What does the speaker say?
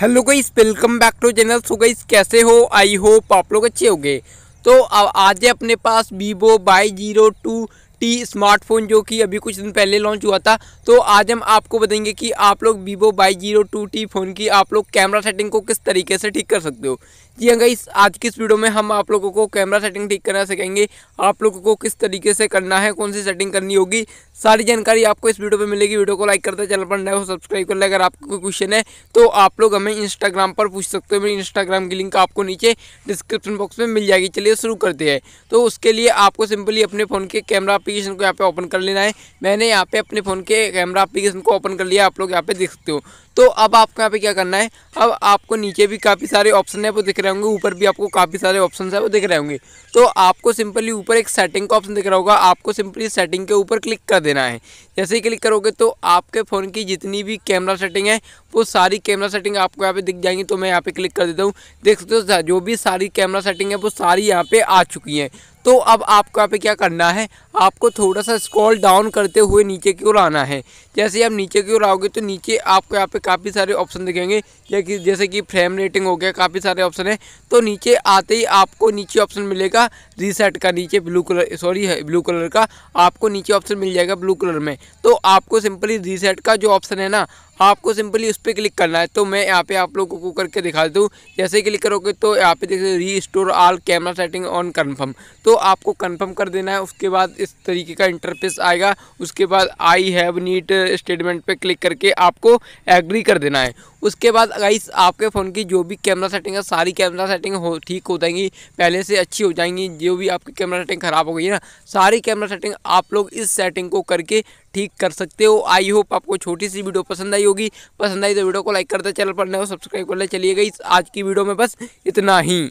hello guys welcome back to channel so guys कैसे हो I hope आप लोग अच्छे होंगे तो आज है अपने पास Vivo Y zero two T smartphone जो कि अभी कुछ दिन पहले लॉन्च हुआ था तो आज हम आपको बताएंगे कि आप लोग Vivo Y zero two T phone की आप लोग कैमरा सेटिंग को किस तरीके से ठीक कर सकते हो जी हाँ गाइस आज की इस वीडियो में हम आप लोगों को कैमरा सेटिंग ठीक करना सिखाएंगे आप लोगों को किस तरीके से करना है कौन सी सेटिंग करनी होगी सारी जानकारी आपको इस वीडियो पर मिलेगी वीडियो को लाइक करते चैनल पर नए हो सब्सक्राइब कर ले अगर आपको कोई क्वेश्चन है तो आप लोग हमें इंस्टाग्राम पर पूछ सकते हो मेरी इंस्टाग्राम की लिंक आपको नीचे डिस्क्रिप्शन बॉक्स में मिल जाएगी चलिए शुरू करते हैं तो उसके लिए आपको सिंपली अपने फ़ोन के कैमरा एप्लीकेशन को यहाँ पे ओपन कर लेना है मैंने यहाँ पे अपने फ़ोन के कैमरा एप्लीकेशन को ओपन कर लिया आप लोग यहाँ पे देख सकते हो तो अब आपको यहाँ पे क्या करना है अब आपको नीचे भी काफ़ी सारे ऑप्शन है वो दिख रहे होंगे ऊपर भी आपको काफ़ी सारे ऑप्शन है वो दिख रहे होंगे तो आपको सिंपली ऊपर एक सेटिंग का ऑप्शन दिख रहा होगा आपको सिंपली सेटिंग के ऊपर क्लिक कर देना है जैसे ही क्लिक करोगे तो आपके फ़ोन की जितनी भी कैमरा सेटिंग है वो सारी कैमरा सेटिंग आपको यहाँ पे दिख जाएंगी तो मैं यहाँ पे क्लिक कर देता हूँ देख सकते हो जो भी सारी कैमरा सेटिंग है वो सारी यहाँ पे आ चुकी हैं तो अब आपको यहाँ पे क्या करना है आपको थोड़ा सा स्क्रॉल डाउन करते हुए नीचे की ओर आना है जैसे आप नीचे की ओर आओगे तो नीचे आपको यहाँ पे काफ़ी सारे ऑप्शन दिखेंगे कि जैसे कि फ्रेम रेटिंग हो गया काफ़ी सारे ऑप्शन है तो नीचे आते ही आपको नीचे ऑप्शन मिलेगा रीसेट का नीचे ब्लू कलर सॉरी है ब्लू कलर का आपको नीचे ऑप्शन मिल जाएगा ब्लू कलर में तो आपको सिंपली रीसेट का जो ऑप्शन है ना आपको सिंपली उस पर क्लिक करना है तो मैं यहाँ पे आप लोगों को करके दिखा देता हूँ जैसे क्लिक करोगे तो यहाँ पे देखिए restore all camera setting on confirm तो आपको कन्फर्म कर देना है उसके बाद इस तरीके का इंटरफेस आएगा उसके बाद आई हैव नीट स्टेटमेंट पर क्लिक करके आपको एग्री कर देना है उसके बाद इस आपके फ़ोन की जो भी कैमरा सेटिंग है सारी कैमरा सेटिंग हो ठीक हो जाएंगी पहले से अच्छी हो जाएंगी जो भी आपकी कैमरा सेटिंग ख़राब हो गई है ना सारी कैमरा सेटिंग आप लोग इस सेटिंग को करके ठीक कर सकते हो आई होप आपको छोटी सी वीडियो पसंद आई होगी पसंद आई तो वीडियो को लाइक करते चैनल पर नए हो सब्सक्राइब कर ले चलिए गई आज की वीडियो में बस इतना ही